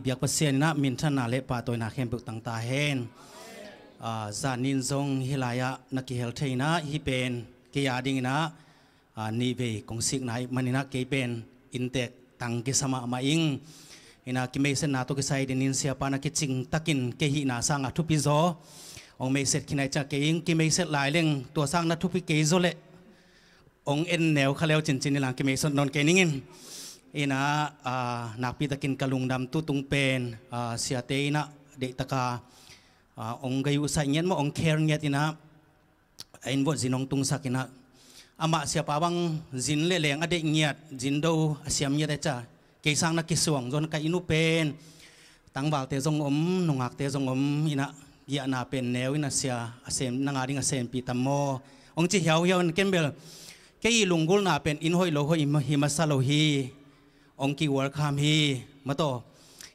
biak pasien na min thana le pa toina khem puk tang ta hen a ah, zanin zong hilaya naki hel theina hi pen ke ya ding na ah, ni ve kong sik nai manina ke pen intek tang ke sama ma ing ina ki me sen na to ke sai din in sia pa na ki ching takin ke hi na sang a thupi zo ong me set kinai cha ke ing ki me set lai leng to sang na thupi ke zo le ong en neo khaleo chin chin lang ki me son non ke ningin ina uh, ah, dam tu tung pen uh, ah, si ate ina di taka uh, ah, ong gayu sa inyan mo ong care niya tina ain bo zinong tung sa kina ama siya pawang zin le leleng ade nyat zin do asiam niya ta kaisang na kisuang zon ka tang wal te zong om nungak te zong om ina ya na pen neo ina siya asem nangaring asem mo ong chi hiao hiao ken bel kei lungul na pen in hoi lo hoi himasalo hi องกีวอร์คามฮีมาโต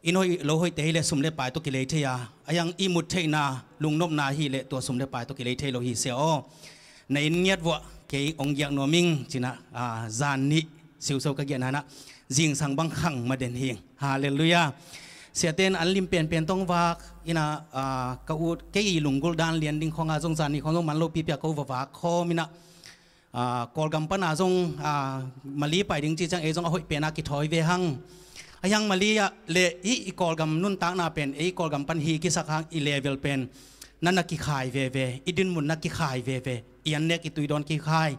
อินโอยโลหอยเตฮิเลสุมเลปายตุกิเลเทียอายังอิมุทเทนาลุงนบนาฮีเลตัวสุมเลปายตุกิเลเทโลฮีเซอในเงียดวะเกยองยักนอมิงจินะอาจานนิสิวโซกะเกียนานะจิงสังบังขังมาเด่นเฮงฮาเลลูยาเสียเต้นอันลิมเปลี่ยนเปลี่ยนต้องวากอินะอ่ากอูเกยลุงกุลดานเลียนดิงของอาจงจานนิของมันโลปีเปียกอูวะวากคอมินะกอลกัมปนาจงมาลีไปดึงจีจังเอจงเอาห่ยเป็นอากิถอยเวหังอยังมาลีเลอีกอลกัมนุ่นตักนาเป็นอีกอลกัมปันฮีกิสักหังอีเลเวลเป็นนั่นนักกิขายเวเวอีดินมุนนักกิขายเวเวอีอันเนกิตุยดอนกิขาย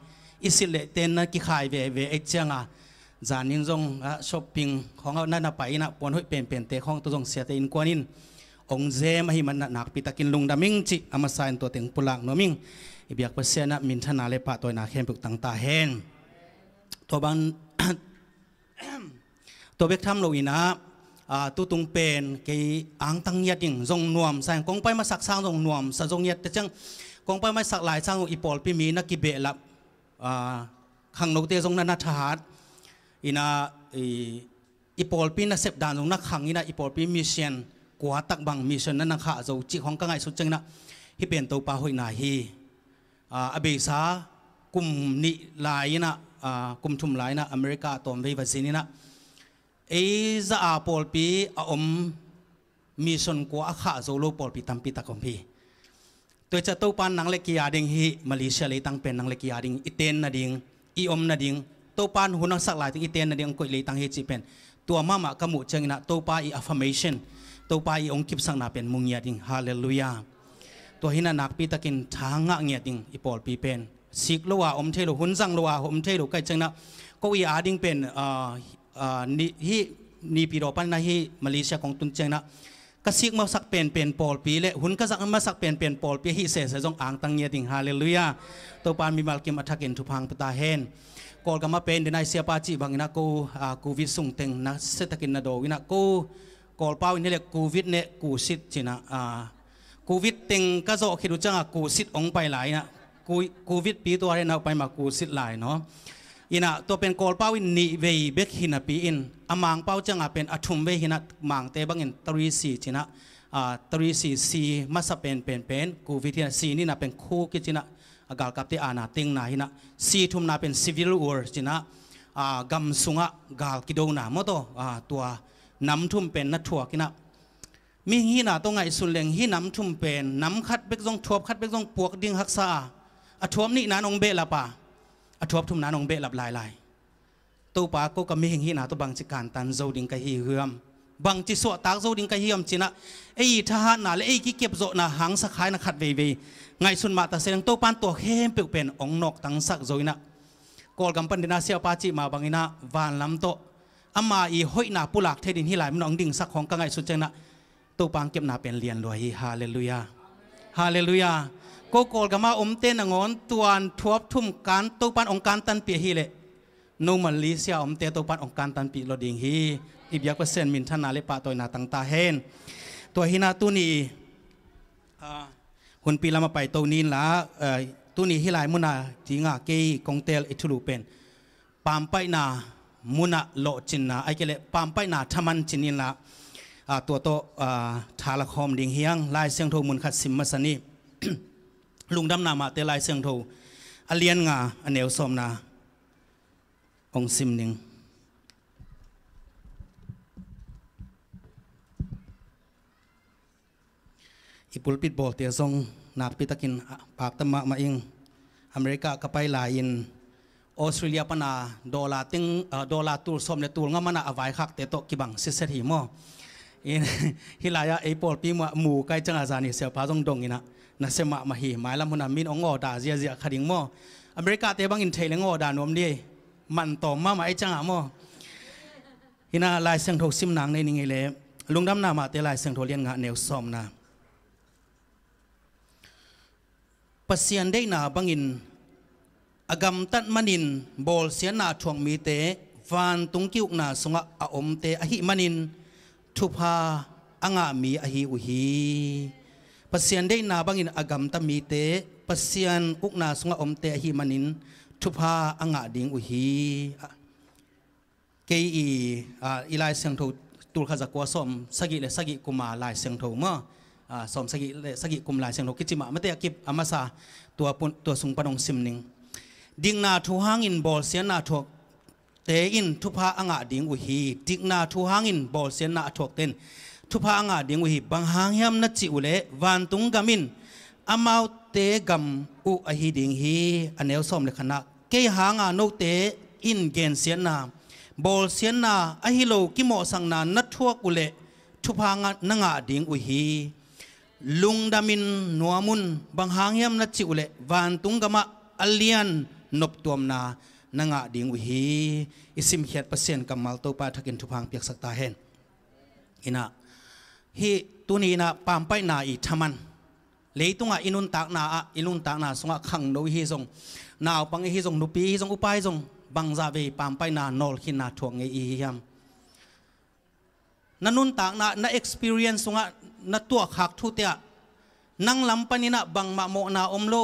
อีสิเลเตนนักกิขายเวเวเอเจียงอ่ะจานิงจงช้อปปิ้งของเขานั่นไปนะปนห่ยเป็นเป็นเตะของตัวจงเสียเตินกวนินองเจมหิมันหนักปิตากินลุงดามิงจิอามาไซน์ตัวเต็งปุลักโนมิงอีบยกเปอร์เซนต์นะมินทนาเลปะตัวนาเข้มปุกตังตาเฮนตัวบางตัวเบกทำเราอีนะตวตุงเป็นกีอังตังเงียดิ่งรงนวมใส่กองไปมาสักสร้างรงนวมสะจงเงียดแต่จังกองไปมาสักหลายสร้างอีปอลพี่มีนักกิเบลับขังนกเตยรงนันทหารอีนาอีปอลพี่นักเสพดานรงนักขังอีนาอีปอลพี่มิเชนกวตักบังมิเชนนันนักขาโจจิของกังไอสุดจังนะที่เป็นตัวปลาหุยนาฮีอเบซากุมนิลายนะกุมชุมลายนะอเมริกาตอมเววัสินีนะเอซาอาปอลปีอมมีชนกว่าข้าโซโลปอลปีตัมปีตะคอมพีตัวจะตัวปานนังเล็กยาดิงฮีมาเลเซียเลยตั้งเป็นนังเล็กยาดิงอิเตนนาดิงอีอมนาดิงตัวปานหุนสักหลายตัวอิเตนนาดิงกุยเลยตั้งเฮจิเป็นตัวมามากรมุเจงนะตัวปาอีอัฟเมชันตัวปาอีองคิบสังนาเป็นมุงยาดิงฮาเลลูยาตัวหินนักปีตะกินทางงะเงียดิงอีปอลปีเป็นสิกลัวอมเทลกหุนสังลัวอมเทลกใกล้จังนะก็วีอาดิงเป็นอ่าอ่านี่ฮีนี่ปีรอปันนะฮีมาเลเซียของตุนเจงนะกสิกมาสักเป็นเป็นปอลปีและหุนก็สักมาสักเป็นเป็นปอลปีฮีเสสจงอ่างตังเงียดิงฮาเลลูยาตัวปานมีมาลกิมอัฐกินทุพังปตาเฮนกอลกมาเป็นเดนไอเซียปาจิบังนะกูอ่ากูวิสุงเต็งนะเศรษฐกินนาโดวินะกูกอลเป้านีนเดียกูวิทเนกูสิทธินะอ่ากูวิดติงก็โจคิดูจังกูสิทธิ์องไปหลายนะกูกูวิดปีตัวเรนเอาไปมากูสิทธิ์หลายเนาะอินะตัวเป็นกอลเป้าวินนิเวเบกหินะปีอินอามังเป้าจังเป็นอทุมเวหินะมังเตบังอินตรีสีจินะอ่าตรีสีสีมาสเปนเป็นเป็นกูวิทยะสีนี่นะเป็นคู่กิจินะอากาศกับที่อาณาติงนาหินะสีทุมนะเป็นซิวิลวอร์จินะอ่ากัมสุงะกาลกิโดนามโตอ่าตัวน้ำทุ่มเป็นนัทัวกินะมีหีนาตรงไงสุนเลงหีน้ำทุ่มเป็นน้ำคัดเบกซองทวบคัดเบกซองปวกดิ้งหักซาอาทวบนี่นานองเบละปะอาทวบทุ่มนานองเบลับลายลายตู้ปาก็ก็มีหีนาตัวบางจิการตันโจดิ้งกะฮีเฮือมบางจิสวตากโจดิ้งกะฮีเอมจินะไอ้ทหารนาและไอ้กิเก็บโจนาหางสักขายนะขัดเวเวไงสุนมาตาเสียงตู้ปานตัวเข้มเปลี่ยนเป็นองนกตังสักโจนะกอลกัมปันเดนาเซียปาจิมาบางอินะวานลำโตอามาอีห้อยนาปุลักเทดินฮิลายมันองดิ่งสักของกังไงสุดเจนะตูปังเก็บนาเป็นเรียนรวยฮาเลลูยาฮาเลลูยาก็โกลกมาอมเต้นงอนตัวนทวบทุ่มการตูปันองค์การตันเปียฮีเลนูมันลิเซียอมเตตูปันองค์การตันปีลดิงฮีอิบยักเปอร์เซนมินทนาเลปะตัวนาตังตาเฮนตัวฮินาตุนีคนปีละมาไปตัวนี้ละตุนีฮิไลมุนาจีงาเกยกงเตลอิทุลูเป็นปามไปนา มุนาโลจินนาไอเกเลปามไปนาทมันจินินละตัวโตทาละคอมดิงเฮียงลายเสียงโทมุนขัดสิมมัสนี ลุงดำนามาเตลายเสียงโทอเลียนงาอเนวสมนา องซิมหนึ่งอีปุลปิดบอเตียซงนาปิตกินปากตมะมาเองอเมริกากับไปลายินออสเตรเลียปนาดอลลาร์ติงดอลลาร์ตูรสมเนตูรงมันาอวัยคักเตโตกิบังเิเซธีมอ in hilaya apol pi ma mu kai changa jani se pa jong dong ina na se ma ma hi mai la muna min ongo da zia zia khading mo america te bang in thaileng o da nom ni man to ma mai e changa mo hina lai sang thok sim nang nei ni ngai le lung dam na ma te lai sang tho lien nga neu som na pasian dei na bang in, agam tan manin bol sian na thuang mi te van tung kiuk na sunga a om te a hi manin ทุพาอ่างมีอหิอุหีปัสยันได้นาบังอินอกรรมตมีเตปัสยันอุกนาสงอมเตหิมันินทุพาอ่างดิงอุหีเกีอีอีลายเสียงทูตุลขจักวสมสกิเลสกิกุมาลายเสียงทูเมื่สมสกิเลสกิกุมลายเสียงทูกิจิมะมัแตากิบอามาซาตัวตัวสุงปนงสิมนิงดิงนาทูหางอินบอลเสียนาทก te in thupa anga ding wi hi tikna thu in bol sen na tên, ten thupa anga ding wi uhi, bang hang yam na chi ule van tung gamin amau te gam u a hi ding hi xóm som le khana hang hanga nốt te in gen sen na bol sen na a hi lo kim mo sang na na thuak ule thupa nga nanga ding wi hi lung damin nuamun bang hang yam na chi ule van tung gama alian nop tuam na นังะดิ่งวิฮีอิสิมเขียดเปอร์เซนต์กำมัลโตปาทักินทุพังเปียกสักตาเห็นอินะฮีตุนีนะปามไปนาอีทามันเลยตุงะอินุนตักนาอินุนตักนาสงะขังโดยฮีทรงนาวปังฮีทรงนุปีฮีทรงอุปายทรงบังซาเวปามไปนานอลขินนาทวงเอีฮิยัมนันนุนตักนานาเะ experience สงะนาตัวขากทุเตียนังลำปันนี่นะบังมาโมนาอมโล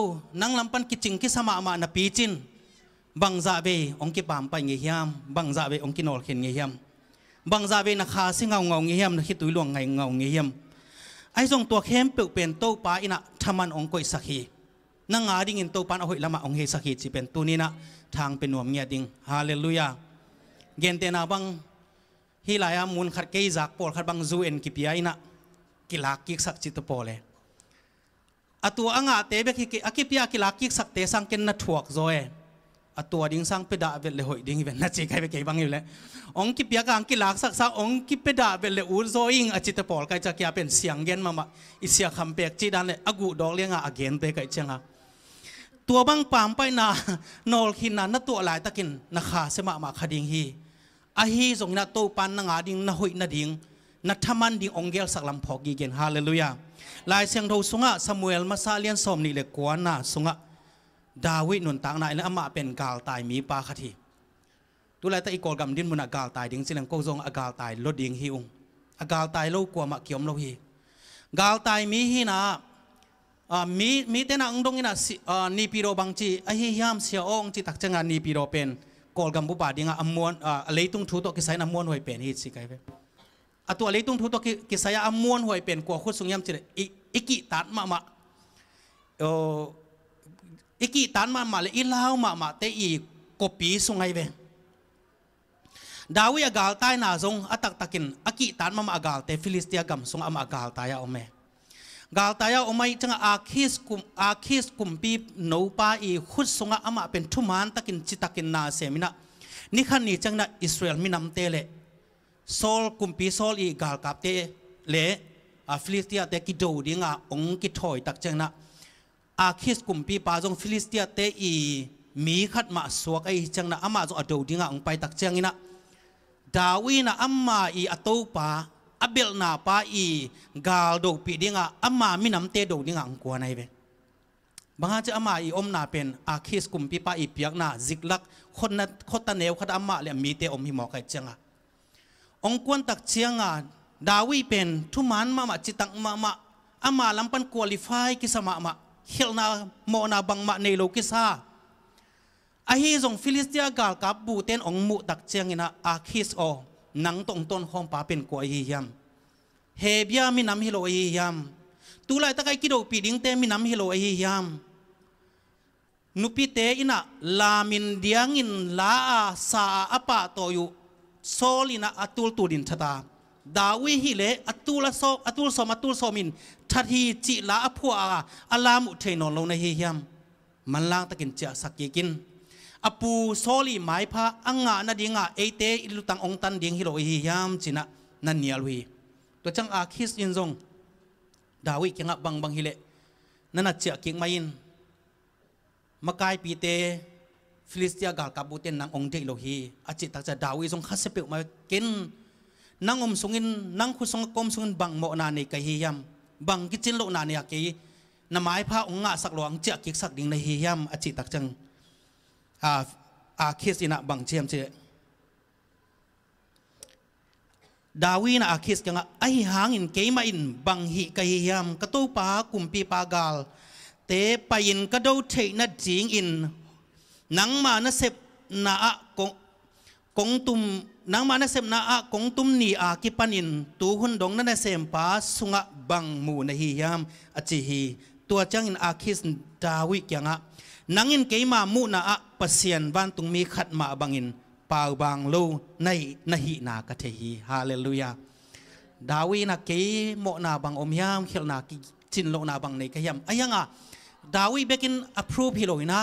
นังลำปันกิจิงกิสมามานะปีจินบางจาเบองค์กิปามไปเงียมบางจาเบองค์กินอลเข็นเงียมบางจาเบนักขาสิเงาเงาเงียมนักคิดตุยหลวงไงเงาเงียมไอ้ทรงตัวเข้มเปลี่ยนเป็นโตปาอินะทามันองค์กุยสักฮีนังอาดิ่งินโตปานอาหิละมาองค์เฮสักฮีจิเป็นตัวนี้นะทางเป็นหนวมเงียดิงฮาเลลูยาเกนเตนาบังฮิลายามุนขัดเกยจากปอลขัดบังจูเอ็นกิปยาอินะกิลากิกสักจิตปอลเลอตัวอ่างอาเตเบกิกิอากิปยากิลากิกสักเตสังเกนนัทวกโจเออตัวดิ้งสั้งเปดดาเวลเลยหอยดิ้งเวลนั่เจ๊ใครไปเก็บบางอยู่แลย องค์กิบยากองค์กิลักษักสักองค์กิเปดดาเวลเลยอุูโซอิงอาจิตปอลกายจะเกี่ยเป็นเสียงเงินมามาอิเสียคำเปียกจีดันเลยอกูดอกเลี้ยงอ่ะเกนเตกัยเชียงฮะตัวบางปามไปนานอลขินนานตัวหลายตะกินนะคาเสมามาคดิ้งฮีอะฮีสงนาโตปันนางาดิ้งนาหอยนาดิ้งนัทมันดิ้งองค์เกลสักลำพอกีเกนฮาเลลูยาหลายเสียงโทสุงะซามูเอลมาซาเลียนสอมนีเลยกวนาสุงะดาวิดนุนต่างนายและอามาเป็นกาลตายมีปาคทีตุลาตะอีกอลกำดินมุนากาลตายดิ้งสิลังกงทรงอากาลตายลดดิ้งฮิวอากาลตายโลกกวมะเกียมโลฮีกาลตายมีฮินามีมีแต่นางดงินานีปีโรบังจีไอฮิยามเสียองจิตักจังานนีปีโรเป็นกอลกำบุปาดิ้งอมวนเลยตุงทูตกิสัยนมวนหวยเป็นฮิสิกายเปอนตัวเลยตุงทูตกิสัยอมวนหวยเป็นกัวคุดสุงยามจิตอิกิตัดมะมะโอ iki tan ma ma le ilau ma ma te i copy sungai ve dawi agal tai na zong atak takin aki tan ma ma agal te filistia gam sung ama agal ta ya ome gal ta ya omai changa akhis kum akhis kumpi no pa i khut sunga ama pen thuman takin chitakin na semina ni khan ni changna israel minam te le sol kumpi sol i gal kap te le a filistia te ki do dinga ong ki thoi tak changna อาคิสกุมปีปาจงฟิลิสเตียเตอีมีขัดมาสวกไอจังนะอามาจงอดูดิงะองไปตักเจียงอินะดาวีนะอามาอีอตูปาอเบลนาปาอีกาลดกปีดิงะอามามินำเตดกดิงะองกวนไอเวบางอาจจะอามาอีอมนาเป็นอาคิสกุมปีปาอีเปียกนาจิกลักคนนั้นคนตะเนวขัดอามาเลยมีเตอมหิมอกไอเจียงะองกวนตักเจียงะดาวีเป็นทุมันมามาจิตังมามาอามาลำปันควอลิฟายกิสมามา hilna mo na bang ma nei lo ki sa a hi zong philistia gal kap bu ten ong mu tak cheng ina a khis o nang tong ton hom pa pen ko hi yam he bia mi nam hi lo hi yam tu lai ta kai ki do pi ding te mi nam hi lo hi yam nupi te ina lamin diangin la a sa apa to yu sol ina atul tu din thata dawi hi le atula so atul som atul somin thathi chi la aphua alamu theino lo na hi hiam manlang takin cha sakikin apu soli mai pha anga na dinga ate ilutang ong tan ding hi lo hi hiam china nan nial wi to chang a khis in zong dawi kenga bang bang hi le nana cha king main makai pi te philistia gal kabuten nang ong de lo hi achi tak cha dawi zong khasepe ma ken nang om sungin nang khu sung kom sungin bang mo na ni kai hi yam bang ki chin lo na ni ki na mai pha nga sak loang cha ki sak ding na hi yam a chi tak chang a a khis ina bang chem che dawin a khis kanga ai hangin keima in bang hi kai hi yam ka to pa kumpi pa gal te pa in ka do the na jing in nang ma na sep na a kong kong tum นางมานะเซมนาอะกงตุมนีอากิปันินตูหุนดงนั่นเซมปาสุงะบังมูนฮิยามอจิฮีตัวจังอินอาคิสดาวิกยังะนังอินเกมามูนาอะปเสียนวันตุงมีขัดมาบังอินปาวบางโลในนะฮินากะเทฮีฮาเลลูยาดาวีนักเกโมนาบังอมยามเขลนากิจินโลนาบังในกะยามอยังอะดาวีเบกินอัพรูพิโลนะ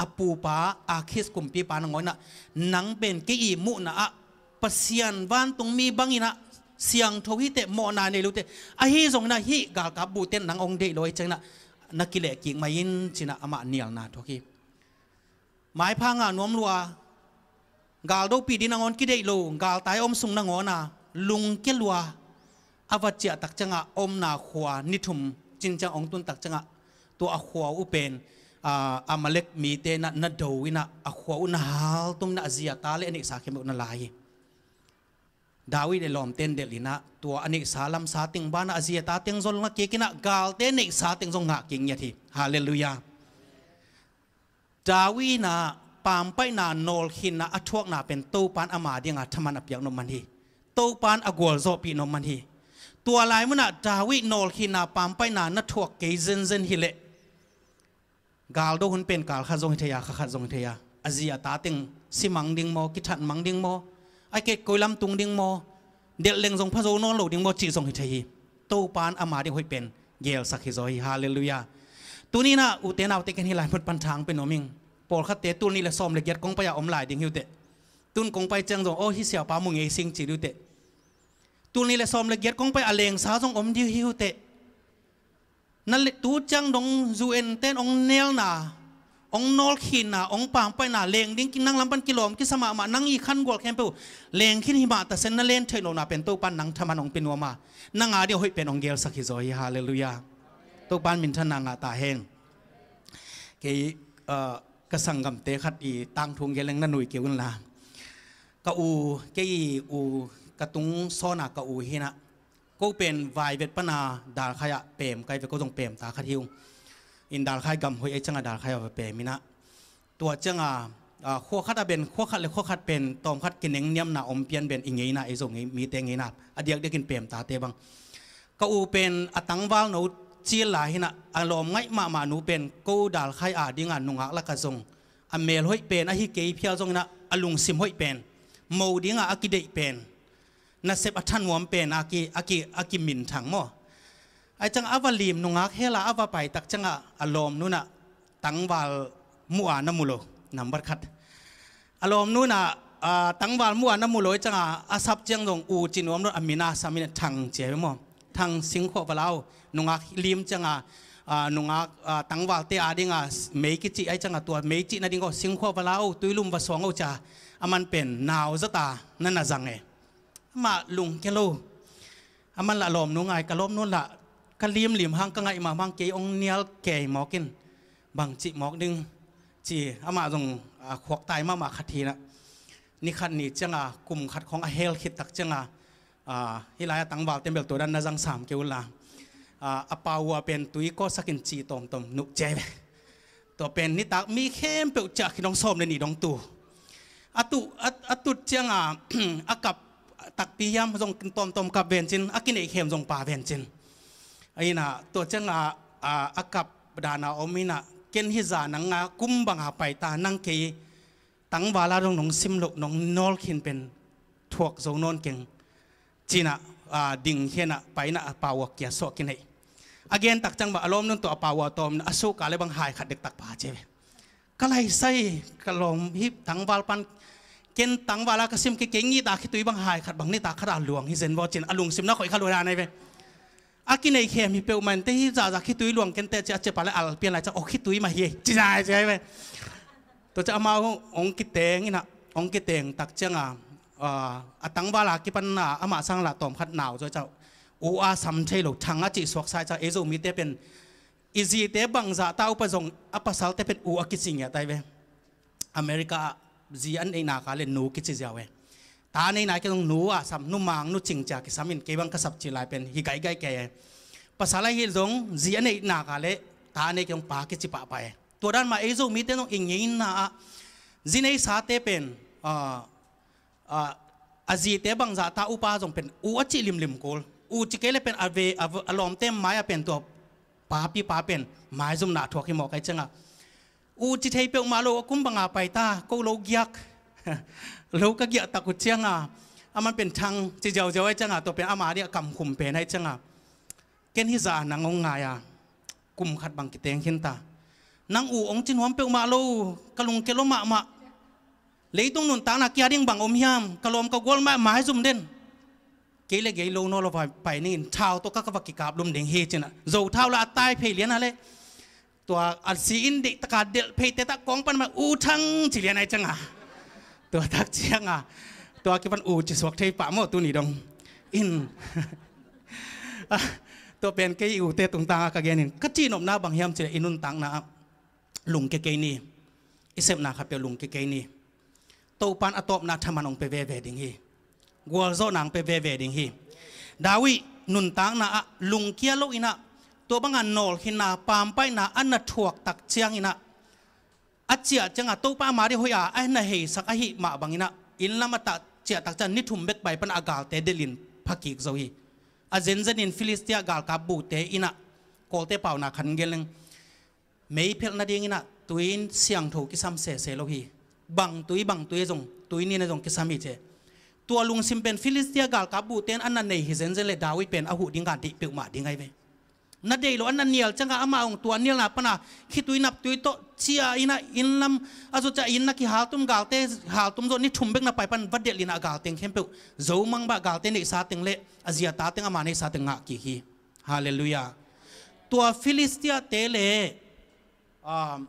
อปูปาอาคิสกุมปีปานงอยนะนังเป็นกิมุนะอ pasian van tung mi bangina siang tho hi te mo na ne lute a hi zong na hi gal ka bu ten nang ong de loi chang na na ki le ki mai in china ama nial na tho ki mai pha nga nom lua gal do pi din ngon ki de lo gal tai om sung na ngona lung ke lua avat cha tak changa om na khwa ni thum chin chang ong tun tak changa to a khwa u pen a amalek mi te na na do ina a khwa u na hal tum na zia ta le ni sa khem na lai ดาวิดลอมเตนเดลินะตัวอันนี้สาลัมสาติงบ้านอาเซียตาติงซนักเกกินะกาลเตนอกสาติงซงหักกิงเนี่ทีฮาเลลูยาดาวินะปามไปนานโนลขินนะอทวกนาเป็นตูปานอมาดีงาธรรมนับยังนมันทีตูปานอกวลโซปีนมันทีตัวลายมันนะดาวิโนลขินนะปามไปนานนัทวกเกยเซนเซนฮิเลกาลดูคนเป็นกาลข้าจงเทียข้าจงเทียอาเซียตาติงสิมังดิงโมกิทันมังดิงโมไอ้เกตโกยลำตุงดิงโมเดลเลงทรงพระโซนนหลดิงโมจีทรงหิทัยตูปานอมาดิ้งหอยเป็นเยลสักฮิโซฮิฮาเลลูยาตัวนี้นะอุเตนเอาเตกันี่ลายพุทธปันทางเป็นนมิงปอลคัตเตตัวนี้แหละซอมเล็กยัดกงไปยาอมลายดิ้งหิวเตตุนกงไปเจงทรงโอ้ฮิเสียวปามุงเอซิงจีดิวเตตัวนี้แหละซอมเล็กยัดกงไปอเลงสาทรงอมดิ้งหิวเตนั่นแหละตูจังดงจูเอ็นเตนองเนลนาองนอลขีน่ะองปางไปน่ะเลงดิ้งกินนั่งลำปันกิโลมกิสมามานั่งอีขันกวดแคมเปูเลงขินหิมะแต่เซนนั่นเล่นเทโนนาเป็นตัวปันนังทมันองเป็นวมานั่งอาเดียวใหยเป็นองเกลสักิโซยฮาเลลูยาตัวปันมินทนางอาตาเฮงเกยกสังกัมเตขัดอีตังทุงเกลังนันนุยเกี่ยวกันละกะอูเกยอูกะตุงซ้อนากะอูฮินะก็เป็นวายเวทปนาดาขยะเปมไกเวก็ต้องเปมตาขัดหิวอินดาลไคกกมหวยเอจังอาดาลไคเอาไปเปมินะตัวเจ้งอาขั้วขัดเป็นขั้วขัดเลยขั้วขัดเป็นตอมขัดกินเองเนี่ยมนะอมเปียนเป็นอิงเงินะไอส่งมีเตงเงีนะอเดีตกเด็กกินเปียมตาเตบังก็อูเป็นอตังวาลโนจีหลายนะอารมณ์ไง่ามามาหนูเป็นกูดาลไคอาดิงานนุงหักละกระทรงอเมลห้อยเป็นอฮิเกียเพียวทรงนะอลุงซิมห้อยเป็นโมดิงอาอกิเดเป็นนาเซปอัทันวอมเป็นอากิอากิอากิมินถังม่อไอ้จังอวลีมนุงักเฮลาอวไปตักจังอารมณ์นู่น่ะตั้งวัลมัวน้ำมุโลนัมบรคัดอารมณ์นู่น่ะตั้งวัลมัวน้ำมุโลจังอาศับจียงลงอูจินวมรอมินาสามินทังเจ๋มอทังสิงขควบเลานุงักลีมจังอะนุงักตั้งวัลเตอาดิงอะเมกิจิไอ้จังตัวเมจินาดิงก็สิงขควบเลาตุยลุมวสวงเอาจาอามันเป็นนาวซะตานั่นนะจังเอมาลุงแกลูอามันละลมนุงไงกะลมนู่นละกะลิมลิมหังกังไงมาบางเกองเนียลเกยหมอกินบางจิหมอกนึงจีอามาตรงขวกตายมามาขัดทีนะนี่ขัดนี่เจ้งอ่ะกลุ่มขัดของเฮลคิดตักเจ้งอ่ะฮิลายตังบาวเต็มเบลตัวดันนะจังสามเกวลาอาปาวัวเป็นตุยก็สักินจีตอมตอมนุกเจ็ตัวเป็นนิตักมีเข้มเปิยจากน้องส้มเลยนี่น้องตู่อตุอตุเจียงอ่ะอากับตักปียามทรงตอมตอมกับเวนจินอากินเอเข้มทรงป่าเวนจินไอ้น่ะตัวเจ้าอาอกับดานาอมินะเกณฑ์ิี่จานังอาคุ้มบังหาไปตานังเกยตั้งวาลาตรงนงซิมลุนงนอลขินเป็นถวกโซนนเก่งจีน่ะาดิงเฮน่ไปน่ะปาวกเกียสกินไออาเกนตักจังบะอารมณ์นั่งตัวปาวตอมอสุกะไรบางหายขัดเด็กตักป่าเจก็เลยใส่กระลมฮิบตั้งวาลปันเกณฑ์ตั้งวาลากระซิมเก่งงี้ตาขี้ตุยบางหายขัดบางนี่ตาขัดหลวงฮิเซนวอจินอาลุงซิมน่ะคอยขัดดูดานไอเว à cái này khi mình bèo mình thấy giờ giờ khi túi luồng cái tay chắc phải là al à, pian lại chắc ô khi túi mà hi chỉ dài chỉ vậy tôi chắc mau ông cái tiền nè ông cái tiền tắc chăng à ờ, à tăng là cái pan à à sang là tổm khát nào rồi cháu u a sắm chơi lục thằng á chỉ suộc sai cháu ấy rồi bên izi tế bằng dạ tao pa dùng à pa sao bên u a cái gì nhỉ tại về America gì anh nào cả lên nô cái gì vậy ตาในนายก็ต้องนูัวสัมนุ่มังนุ่จิงจากสามินเกวังกษับจิลายเป็นฮิไกไกแก่ภาษาไรฮิลงเสียในนัาคาเลตาในก็ต้องปากกิจิปะไปตัวด้านมาเอซูมีแต่ต้องอิงยินนะจีในสาเตเป็นอ่าอ่าอาจีเตบังจาตาอุปาจงเป็นอุจิลิมลิมกกลอุจิเกลเป็นอเวอารมณ์เต็มไม้เป็นตัวปาปีปาเป็นไม้ซุมนาทวกหิมอกไก้ังอ่อุจิเทเปียวมาโลกุ้มบังอาไปตาโกโลกยักษ์แล้วก็เกี่ยตะกุดเชียงอ่ะอามันเป็นทางจีเจ้าเจ้าไอ้จังอ่ะตัวเป็นอามาเนี่ยกำขุมเป็นให้จังอ่ะเกณฑ์ฮิสานังงงายอ่ะกุมขัดบังกิเตงเห็นตานางอูองจินหัมเปียวมาลูกะลุงเกลมะมะเลยตองนุนตานักยาดิ่งบังอมยามกะลมกะกวลมาหมายซุมเด่น เกลเกลโลนอลไปไปนี่ชาวตัวก็กวักกิกาบลมเด้งเฮจินะ โจเท้าละตายเพลียนอะไรตัวอัศซีอินเด็กตะกาเดลเพลเตตะกองปันมาอูทังจิเลียนไอจังอ่ะตัวทักเชียงอ่ะ ตัวกี่ปันอูจะสวกเทปะโมตุนี่ดงอิน ตัวเป็นเกยอูเตตุงตากะเกนินกจีนอมนาบางเฮมเจอินุนตังนาลุงเกเกนี่ อิเซมนาครับเปียลุงเกเกนี่ตัวปันอตบนาธรรมนองเปเวเวดิงฮีกัวโซนังเปเวเวดิงฮี ดาวินุนตังนาลุงเกียโลอินะตัวบังอันโนลขินาปามไปนาอันนทวกตักเชียงอินะ achia changa topa mari hoya ai na he sak a hi ina, bangina in lama ta chia tak chan ni thum bek pai pan agal te delin phakik zo hi a zenzen in Filistia gal kabu te ina kol te pau na khan geleng mei phel na ding ina tuin siang tho kisam se se lo hi bang tui bang tui zong tui ni na zong ki sami che tua lung sim pen Filistia gal kabu bu ten an na nei hi zen le dawi pen a hu ding kan ti pe ma ding ai ve na dei lo anan nial changa ama ong tu anil na pana khitui nap tui to chia ina inlam azu cha in na ki haltum galte haltum zo ni thumbek na paipan vadel lina galteng khempu zo mang ba galte ne sa teng le azia ta teng ama ne sa teng ki hi hallelujah tua filistia tele um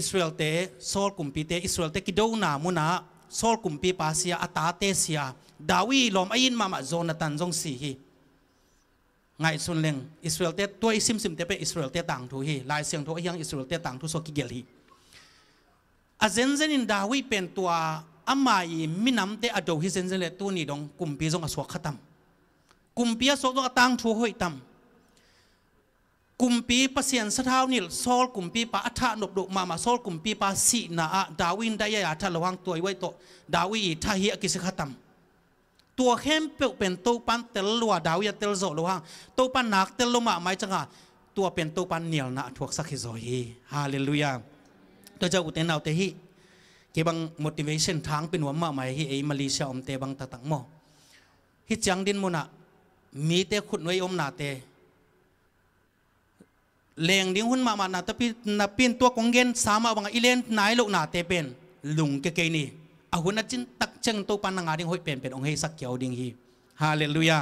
israel te sol kumpi te israel te kidou na muna sol kumpi pasia atate sia dawi lom ayin mama zonatan jong si hi งสุนเลงอิสราเอลเตตัวอิสิมซิมเตเปอิสราเอลเตต่างทูฮีลายเสียงทูอียงอิสราเอลเตต่างทูโซกิเกลีอาเซนเซนินดาวิเป็นตัวอามาอิมินัมเตอดฮิเซนเซเลตัวนี้ดงกุมปีจงอสวกขตัมกุมปีอสวกตังทูหอยตัมกุมปีปเสียนสทาวนิลโซลกุมปีปะอัฐนบดุมามาโซลกุมปีปะสีนาอาดาวินได้ยาทะระวังตัวไว้โตดาวิทาเฮกิสขตัมตัวเข้มเปียกเป็นตัวปันเตลลัวดาวยาเตลโซลูัวตัวปันหนักเตลลมาไม่จังฮะตัวเป็นตัวปันเหนียวนะถูกสักฮิโซฮีฮาเลลูยาตัวเจ้าอุเตนเอาเตฮีเกี่บัง motivation ทางเป็นหัวมาใหม่ฮีเอมาลีเซียอมเตบังตะตังโมฮิจังดินมุนะมีเตขุดไว้อมนาเตเลงดิ้งหุ่นมามานาตะปีนับปีนตัวกงเงินสามาบังอีเลนนายลูกนาเตเป็นลุงเกเกนี่อหุนจินตักเชงตัวปานนงาดิงหอยเปยนเป็นองค์ให้สักเกียวดิงฮีฮาเลลูยา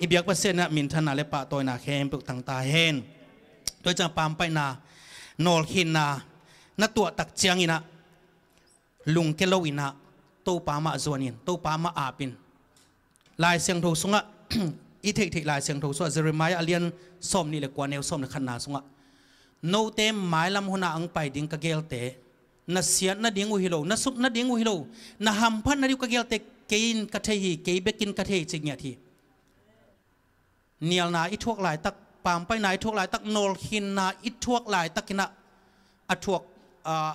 อีบียกว่เซนะมินทนาเลปะตัวนาเขมปุกตั้งตาเฮนตัวจะปามไปนานอลหินนานัตัวตักเจียงอินะลุงเกลวินะตัวปามะจวนินตัวปามะอาปินลายเสียงโูสุงะอีเทกเทิลายเสียงโูสุงะเจริมายอาเลียนส้มนี่เลยกว่าแนวส้มในขนาดสุงะโนเตมหมายลำหัวนาอังไปดิงกะเกลเตนัสเซียนัดิ้งอุฮิโลนัสุปนัดิ้งอุฮิโลนัฮัมพันนัดิวกะเกลเตกินกะเทฮีเกย์เบกินกะเทฮีจิเนียทีเนียลนาอิทวกหลายตักปามไปไหนทวกหลายตักโนลฮินนาอิทวกหลายตักกินะอัทวก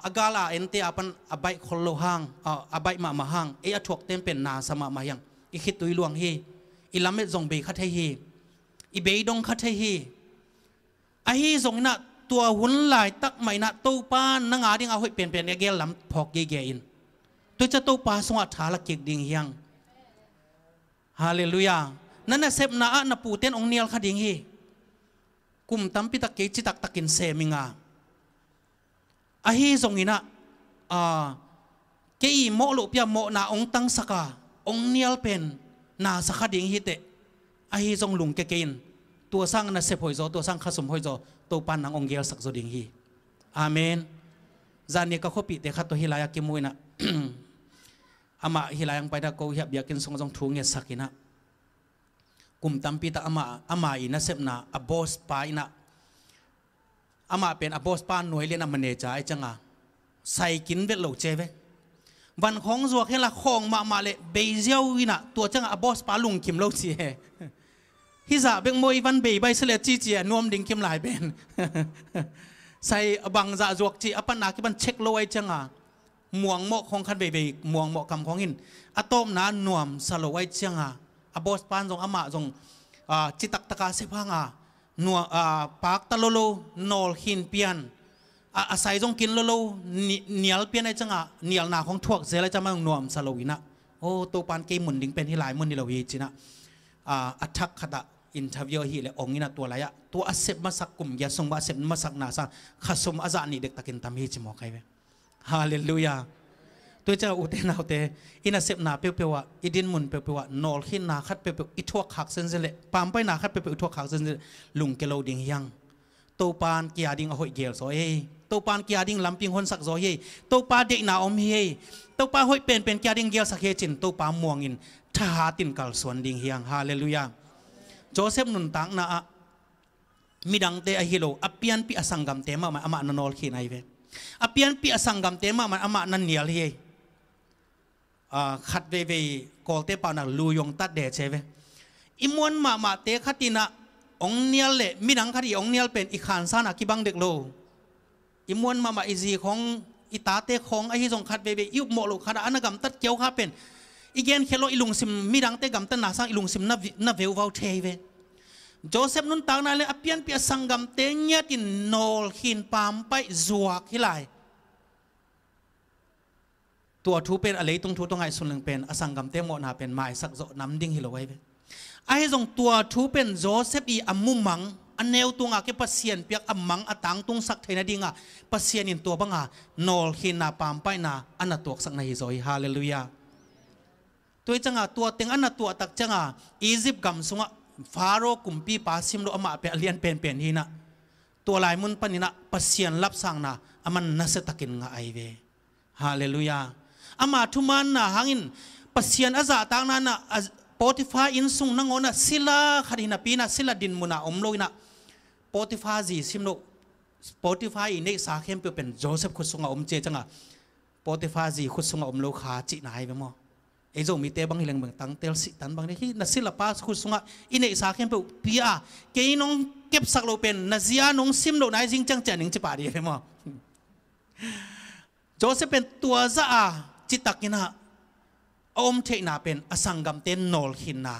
อากาลาเอ็นเตอปันอับไบคอลโลหังอับไบมามาหังเออัทวกเต็มเป็นนาสมามาหยังอิคิดตุยลวงเฮอิลำเม็จงเบคะเทฮีอิเบยดงคะเทฮีอ้ะฮีจงนัด tua hun lai tak mai na to pa na nga ding a pen pen ge lam phok ge ge in tu cha to pa so a tha la kik ding hiang hallelujah nan na sep na na pu ong nial kha ding hi kum tam pi tak ke chi tak takin se minga a hi ina a mo lo pia mo na ong tang saka ong nial pen na sakha ding hi te a hi zong lung ke kein tua sang na sep hoi zo tua sang khasum hoi zo to pan nang ongel sak zo ding hi amen zani ka khopi te khat to hilaya ki muina ama hilayang da ko hiap yakin song jong thu nge sakina kum tampi ta ama ama ina sepna a boss pa ina ama pen a boss pa noi lena mane cha ai changa sai kin ve lo che ve van khong zuak hela khong ma ma le be zeu ina tu changa a boss pa lung kim lo chi he ฮิซาเบงมวยวันเบย์ใบเสลจีเจียนวมดิ่งคิมหลายเป็นใส่บังจะจวกจีอปันนากิบันเช็คลอยจังอ่ะม่วงหมกของคันเบย์บม่วงหมกคำของอินอะตอมนานวมสโลไวจังอ่ะอบอสปานจงอามาจงจิตักตะกาเสพังอ่ะนัวปากตะโลโลนอลหินเปียนอาศัยจงกินโลโลเหนียลเปียนไอจังอ่ะเหนียลหนาของทวกเสลจะมานวมสโลวินะโอ้ตัวปานเกมุนดิ่งเป็นที่หลายมุนนี่เราเฮจินะอัทักขะอินทวิโอฮีเลองินาตัวไรอะตัวอสิบมาสักกุมยาสงบาสิบมาสักนาสังขสมอาจารย์นี่เด็กตะกินตามีจิมอกไวฮาเลลูยาตัวเจ้าอุเทนเอาเทอินาเิบนาเปียวเปียวอะอิดินมุนเปียวเปียวอะนอลขินนาคัดเปียวเปียวอิทวักขักเซนเซเลปามไปนาคัดเปียวเปียวอิทวักขักเซนเซลุงเกลอดิ่งยังตัวปานกี่อาดิ่งอหอยเกลโซเอตัวปานกี่อาดิ่งลำพิงหุนสักโซเอตัวปานเด็กนาอมเฮตัวปานหอยเป็นเป็นกี่อาดิ่งเกลสักเฮจินตัวปานมวงอินทหารตินกัลส่วนดิ่งยังฮาเลลูยา Joseph nun tang na ah, midang te ahilo apian pi asanggam tema ma ama nanol khi ai ve apian pi asanggam tema ma ama nan nial hi à khát về về có thể bảo là lu yong tát để chế về im muốn mà mà tế khát tina ông niel lệ mi đăng khát đi ông niel pen ikhan sa na ki bang đek lo im muốn mà izi khong ita te khong ai hi dòng khát về về yêu mộ lo khát anh gam tát kéo khát pen igen khelo ilung sim mirang te gam ta na sang ilung sim na na veu vau thei ve joseph nun tang na le apian pia sangam te nya tin nol hin pam pai zua zuak hilai tua thu pen alei tung thu tong ai sun leng pen asangam te mo na pen mai sak zo nam ding hilo wai ve ai zong tua thu pen joseph i amumang aneu tunga ke pasien piak amang atang tung sak thaina dinga pasien in tua banga nol hin na pam pai na anatok sak na hi zoi hallelujah tôi chẳng changa à? tua teng ana tua chẳng à, egypt gam sunga pharo kumpi pasim lo ama pe alian pen pen hina tua muốn pan na, pasian lap sang na aman na se takin nga ai ve hallelujah ama thuman na hangin pasian dạ aza ta à, na na Potiphar in sung na ngona sila kharina pina sila din mu na om na, Potiphar potifa sim lo, Potiphar ine sa khem pe pen joseph sung om khusunga omche changa potifa ji om lo kha chi nai ve mo ไอ้เจ้ามีเตบังฮิลังบังตั้งเตลสิตันบังเดฮีนั่นศิลปะคุณสุงะอินเอกสาเข้มเปปีอาเกยน้องเก็บสักโลเป็นนั่นเสียน้องซิมโลนายจิงจังเจนิงจิปาดีเห็นมั้งโจเซเป็นตัวซะอาจิตักินะอมเทนาเป็นอสังกัมเตนโนลขินนา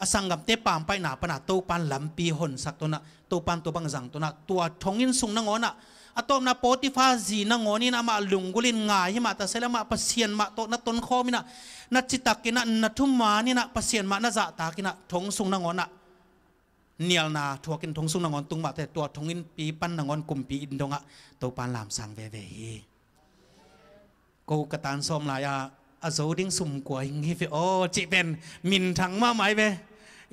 อสังกัมเตปามไปนาปนาตูปันลำปีหนสักตัวนะตูปันตัวบังสังตัวนะตัวทงอินสุงนงอนะ atom na potifa zi na ngoni na ma lungulin nga hi ma ta sela ma pasien ma to na ton kho mina na chitakina na thuma ni na pasien ma na za ta kina thong sung na ngona nial na thuakin thong sung na ngon tung ma te tua thong in pi pan na ngon kum pi in donga to pan lam sang ve ve hi ko katan som la ya a zo ding sum ko hing hi ve o chi ben min thang ma mai ve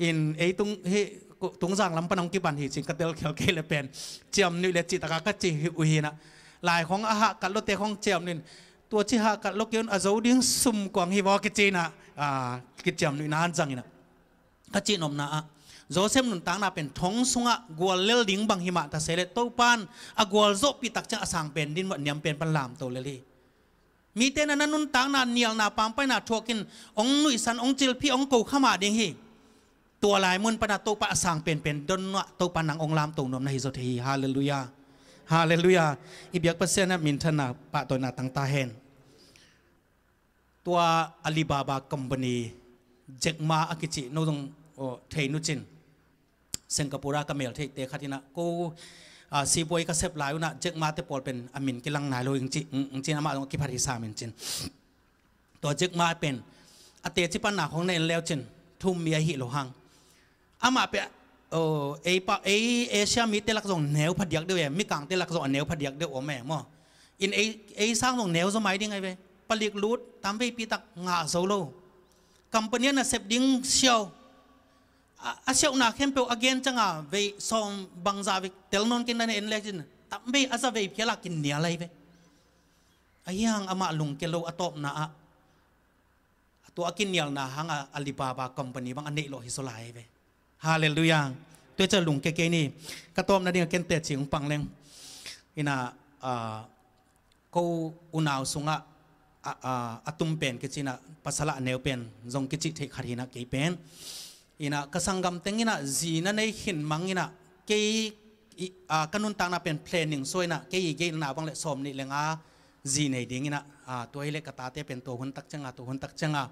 in ei tung hi tung giang lam panang ki ban hi ching katel khel ke le pen chiam ni le chi taka ka chi hi u hi na lai khong a ha ka lo te khong chiam nin tua chi ha ka lo kyun a zo ding sum kwang hi wa ki chi na a à, ki chiam ni nan jang ina ka chi nom na a Joseph nun tang na pen thong sunga gwal lel ding bang hima ta sele to pan a gwal zo pi tak cha asang pen din wat niam pen pan lam to le li mi te na nun tang na nial na pam pa na thokin ong nui san ong chil phi ong ko khama ding hi ตัวลายมุนปนาตปะสางเป็นเป็นดนนะตปนังองลามตงนมในฮิโซทีฮาเลลูยาฮาเลลูยาอิบยักเปเซนตมินทนาปะตนาตังตาเฮนตัวอาลีบาบาคอมพานีเจกมาอากิจิโนตงเทนุจินสิงคโปร์ก็เมลเทเตคัตินะกูซีบวยก็เซฟหลายนะเจกมาเตปอลเป็นอามินกิลังนายโลยิงจิอังจินอามาตงกิพาริสามินจินตัวเจกมาเป็นอเตจิปันหนาของในเลวจินทุ่มเมียหิโลหัง ama pe o ờ, e pa e asia mi telak zong neu phadiak de mi kang telak zong neu phadiak de ome mo in A A sang zong neu zo mai ding ai ve palik lut tam ve pi tak nga zo lo company na sep ding siao a à, siao à, na khem pe again changa ve som bang za ve tel non kin na en legend tam ve asa à, ve khela kin nia lai ve ayang ama lung kelo atop na a to akin nial na hanga alibaba company bang anei lo hisolai ve ฮาเลลูยาตัวเจ้าลุงเกเกนี่กระต้มนั่นเองเกนเตจิงปังเลงอินาเขาอุณาวสุงะอาตุมเป็นกิจินะภาษาละเนวเป็นจงกิจิเทคารีนะเกเป็นอินากสังกัมเต็งอินาจีนันในหินมังอินาเกกนุนตังนะเป็นเพลงหนึ่งสวยนะเกยเกยนาบังเลสมนี่เลงอาจีในดิ่งอินะตัวเล็กกตาเตเป็นตัวหุ่นตักจังอาตัวหุ่นตักจังอา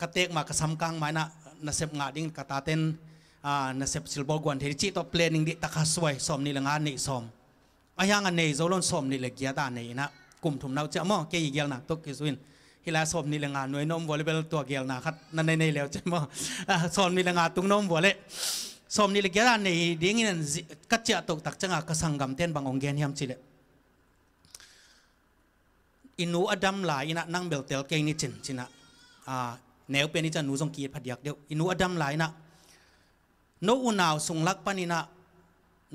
กระเตกมากระซำกลางไม้นะนะเสพงาดิ่งกตาเต็น่าน่ะเซบซิลบอกวันทฮริจิตอเพลนิงดิตะคาสวยสมนิละงานนิสมอายังอันนี้โซลอนสมนิ่ละเกียตานี่นะกลุ่มถุมเราจะมอเกยเกียลนะตุกิสวินฮิลาสมนิละงานหน่วยนมวอลเปลตัวเกี่ยลนะครับนั่นในในแล้วจะมอสมนี่ละงานตุงนมวอลเลสมนิ่ละเกียตาเนี่ดิ้งนั่นกัจจะตกตักจังกะสังกัมเตนบางองเกนยามจิเลอินูอดัมลายนะนั่งเบลเตลเกงนิจินชินะอแนวเป็นนิจันูสงกีพัดยักเดียวอินูอดัมลายนะนอุนาวสุงลักปานินะ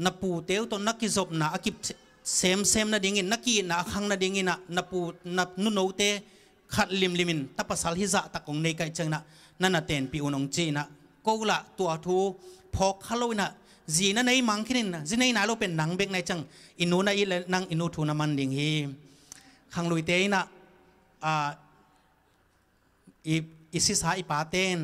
นปูเตวตนักกิจบนาอกิบเซมเซมนาดิงินนักกีนาขังนาดิงินะนปูนับนุโนเตขัดลิมลิมินตาปัสสลิจะตะกงในกัยเจงนะนั่นนาเตนปีอุนงจีนะกูละตัวทูพอคาโลวินะจีนั่นในมังคินินะจีในนาโลเป็นนังเบกในจังอินูนาอีเลนังอินูทูนามันดิงฮีขังลุยเตยนะอ่าอีอิสิสาอีปาเตน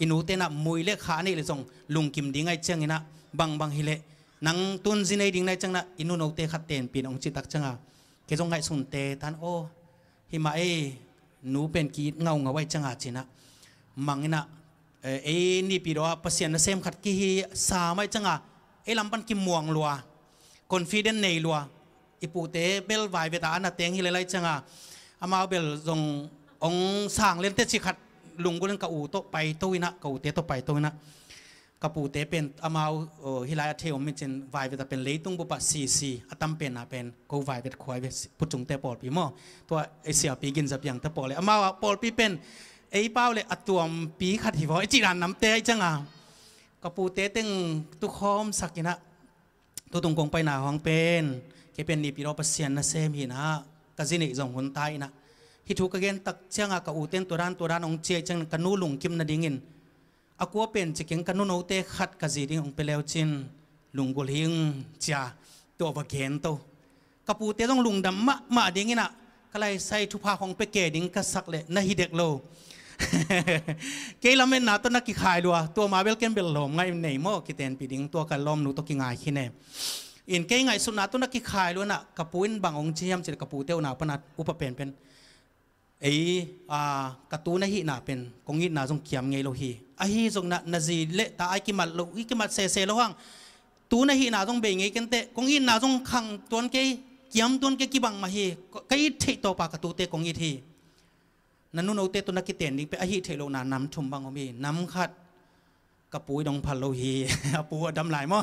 inu inute na le muile khani le jong lungkim dingai changina bang bang hile nang tun jinai dingai na inu te note khaten pin ong chitak changa ke jong ngai sunte tan o hima e nu pen ki ngau ngawai changa china mangina e, e ni piro pasian na sem khat ki hi sa mai changa e lampan ki muang lua confident nei lua ipute bel vai veta ana teng hi lai changa amao bel jong ong sang len te chi khat ลุงก็เรื่องกูโตไปตวินะกูเตโตไปตวินะกูเตเป็นอามาฮิลาเทอมมิเช็นวายเวตเป็นเลยตุงบุปผาซีซีอัตมเป็นนะเป็นกูวายเวตควายเวตปุจงเตปอลปีมอตัวเอเชียปีกินะเพียงเตปอลเลยอามาปอลปีเป็นไอ้ป้าเลยอัตวมปีขัดหิวไอจีรันน้ำเตะไอจังอ่ะกูเตเตึงตุคอมสักกินะตัวตรงกงไปหนาห้องเป็นแกเป็นนีปีรอปเซียนนะเซมีนะกะจินิจงหุนไตนะฮิทุกเกนตักเชียงอากาอูเตนตัวร้านตัวร้านองเชียจังกันูลุงกิมนาดิงินอากัวเป็นจะเก่งกันูโนเตขัดกะจีดิงองเปเลวจินลุงกุลิงจ้าตัวบะเกนโตกะปูเตต้องลุงดำมะมาดิงินะก็เลยใส่ทุพาของเปเกดิงกะสักเลยนะฮิเด็กโลเกลามมนนาตนักกิขายดัวตัวมาเบลเกนเบลลมไงในหม้อกิเตนปีดิงตัวกันลมนูตกิงายขี้เนอินเกยไงสุนัตนักกิขายล้วนะกะปูอินบางองเชียมจิตกะปูเตวนาปนัดอุปเป็นเป็นไอ้อ่ากตูนะฮีนาเป็นกงฮีนาะจงเขียมไงโลหีอะฮีจงนะนาจีเละตาไอกิมัดโลอีกิมัดเซเซโลฮังตูนะฮีนาะจงเบงไงกันเตกงฮีนาะจงขังตวนเกยเขียมตวนเกยกิบังมาฮีก็อีเทตอปากตูเตกงยีทีนันนุนเอาเตตุนักกิเตนนีไปอะฮีเทโลนาน้ำชมบังอมีน้ำขัดกระปุยดองพันโลหีปูดำหลายมั้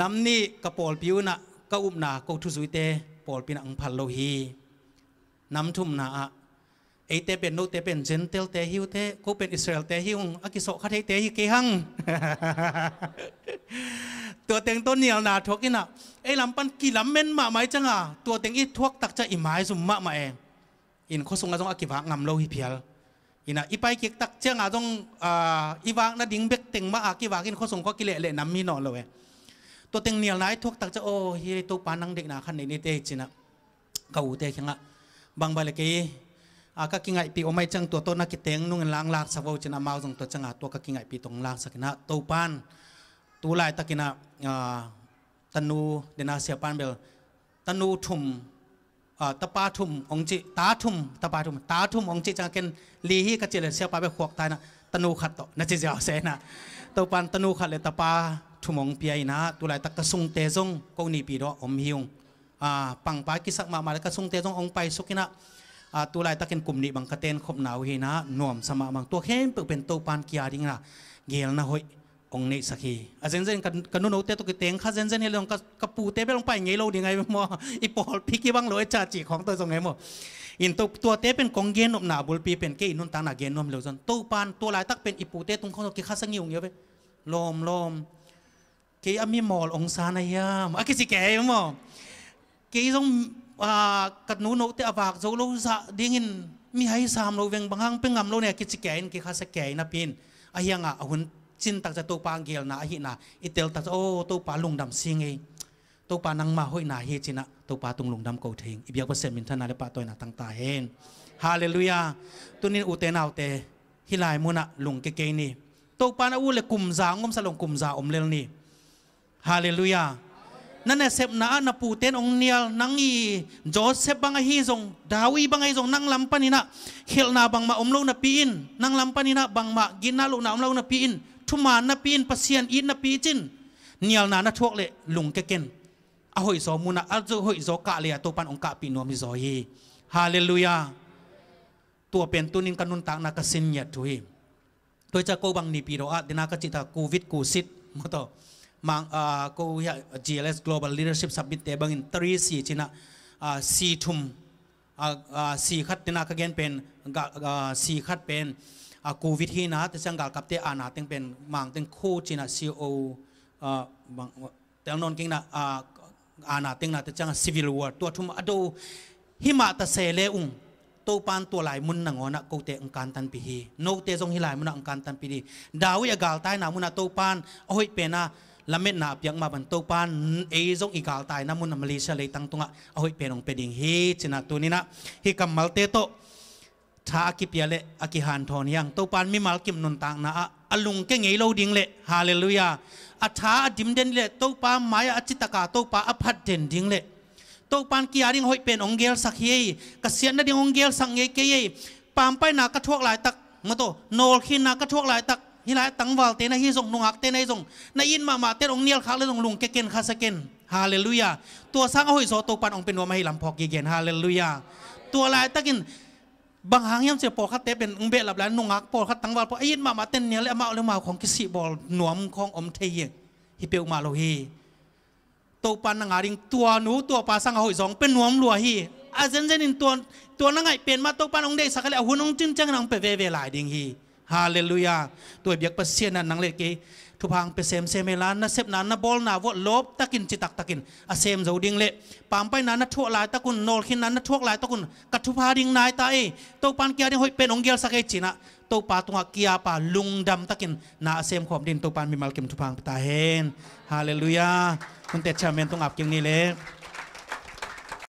น้ำนี่กระปอลผิวนะกะอุบน่ะก็ทุสุยเตปอลปีนังพันโลฮีน้ำทุ่มนาเอเตเป็นนุเตเป็นเจนเตลเตฮิวเตกูเป็นอิสราเอลเตฮิวอากิโซคาเทเตฮิเกฮังตัวเต็งต้นเหนียวนาทวกินะไอลำปันกี่ลำเม่นมาไหมจังอ่ะตัวเต็งอีทวกตักจะอิหมายสุมมะมาเองอินโคสงอาจงอากิวังงำโลหิเพียลอินะอีไปเก็กตักเจ้างาจงอ่าอีวางนาดิ้งเบกเต็งมาอากิวังอินโคสงก็กิเลเลน้ำมีนอเลยตัวเต็งเหนียวนายทวกตักจะโอ้ฮิริตปานังเด็กนาขันในนี่เตจินะเกาเตขังอ่ะ bang ba leki aka kingai pi omai chang to to na kiteng nung lang lak savo china mau jong to changa to ka kingai pi tong lak sakina to pan tu lai takina tanu dena sia pan bel tanu thum tapa thum ongchi ta thum tapa thum ta thum ongchi changa ken li hi ka chele sia pa be khok ta na tanu khat to na chi ja se na to pan tanu khat le tapa thumong pi ai na tu lai tak ka sung te jong ko ni pi ro om hiung ปังปากิสักมามาแล้วก็ส่งเตจงองไปสุกินะตัวลายตะเกนกลุ่มนี้บังคระเตนขบหนาวเฮนะหน่วมสมะบังตัวเข้มเปิดเป็นโตปานกียาดิงละเกลนะหอยองเนสักีอาเจนเจนกันนุ่นเตตุกเตงข้าเจนเจนเฮลองกระปูเตไปลงไปไงเราดีไงม่ออีปอลพิกิบังเลยจ่าจีของตัวตรงไงมวอินตตัวเตเป็นกองเย็นอบหนาบุลปีเป็นเกยินุ่นตางหนาเย็นนุ่มเหลวจนตู้ปานตัวลายตักเป็นอีปูเตตุงเขาตกีข้าสังเงี่งเงี้ยไปลอมลอมเกอามีหมอลองซานไอยามอ่ะกิสิแก่ม่อ ke zong a kat nu no te awak zo lo za dingin mi hai sam lo bằng bangang pengam này ne ki chikain ki kha sa kai na pin a hianga à, hun chin tắc cha to pa gel na hi na itel tak o to pa lung đầm sing ấy, to pa nang ma hoi na hi china to pa tung lung đầm ko thing i bia ko sem min thana pa toy na tang ta hen hallelujah tunin u te nau te hilai muna lung cái ke ni to pa na u le kum za ngom sa long kum za om lel ni hallelujah nana sep na na puten ong nial nang i Joseph bang hi zong Dawi bang hi zong nang lampan ina hil na bang ma om omlo na piin nang lampan ina bang ma ginalo na omlo na piin thuma na piin pasien in na pi chin nial na na thuak le lung ke ken a hoi mu na a zo hoi zo ka le to pan ong ka pi no mi zo hi hallelujah tua pen tunin kanun tak na kasin nya tuhi tôi cha cô bằng ni pi ro a dina ka chita covid kusit mo to มังเอ่อกูเหี GLS Global Leadership Summit เต่บังอินทรีสี่ชินะ่อสี่ทุ่มเอ่อสี่ขัดชินะก็เกณฑ์เป็นกัเอ่อสี่ขัดเป็นเอ่อกูวิธีนะแต่สังกาดกับเตะอานาติงเป็นมังติงคู่ชินะ CO เอ่อบังแต่งนงกินนะเอ่อานาติงนะแต่จังซีวิลวอร์ตัวทุ่มอดูหิมะตะเสเลอุงตัวปานตัวหลายมุนนังอนะกูเตองการตันปีฮีโนเตทรงหิหลายมุนอังการตันปีดีดาวิอากาลใต้นามุนะตัวปานโอ้ยเป็นนะละเม็ดนาบยังมาบรรทุกปานเอซงอีกาลตายน้ำมันมาเลเซียเลยตั้งตัวอ่ะเอาไปเป็นองเป็นดิ่งฮีชนะตัวนี้นะฮีกัมมัลเตโตท้าอากิปยาเลอากิฮันทอนยังตัวปานมีมัลกิมนนตังนะอะอัลุงแกงไงเราดิ่งเลยฮาเลลูยาอัฐาดิมเดนเล่ตัวปานหมายอาจิตตะกาตัวปานอภัดเดนดิ่งเล่ตัวปานกี่อะไรงอยเป็นองเกลสักเย่เกษียณนั่นดิองเกลสังเย่เกย์ปามไปนากระทวกหลายตักมาตัวโนลขีนากระทวกหลายตัก่ิลาตั้งวัลเตนใฮิส่งนุงหักเตนใฮิส่งนายินมา มาเตนองเนียลคาเและองลุงเกเกนคาสเกนฮาเลลูยาตัวสร้างอหอยโซตปันองเป็นวัวมาให้ลำพอกเกเกนฮาเลลูยาตัวลายตะกินบางหางยามเสียปอคัดเตเป็นองเบลับแล้วนุงหักปอคัดตั้งวัลปอไอยินมา มาเตนเนียลเละมาเอาเ่มาของกิสิบอลหนวมของอมเทียฮิเปอมาโลฮีตัวปันนางาริงตัวหนูตัวปลาสังหอยสองเป็นหนวมลัวฮีอาเซนเซนินตัวตัวนั่งไงเปลี่ยนมาตัวปันองเดสักเลยเอาหุ่นองจึงจังนังเปเวเวลายดิงฮีฮาเลลูยาตัวเบียกเปอร์เซียนันนังเลกีทุพังเปเซมเซเมลานนะเซบนานนะบอลนาวดลบตะกินจิตักตะกินอาเซมเจ้าดิ้งเละปามไปนานนะทั่วหลายตะกุนโนลขินนั้นนะทั่วหลายตะกุนกัทุพาดิ้งนายตาเอตัวปานเกียดิ้งหอยเป็นองเกียสักเอจินะตัวปาตัวเกียปาลุงดำตะกินนาเซมขอบดินตัวปานมีมาลกิมทุพังปตาเฮน ฮาเลลูยา คุณเตชะเมนต้องอับกิงนี่เละ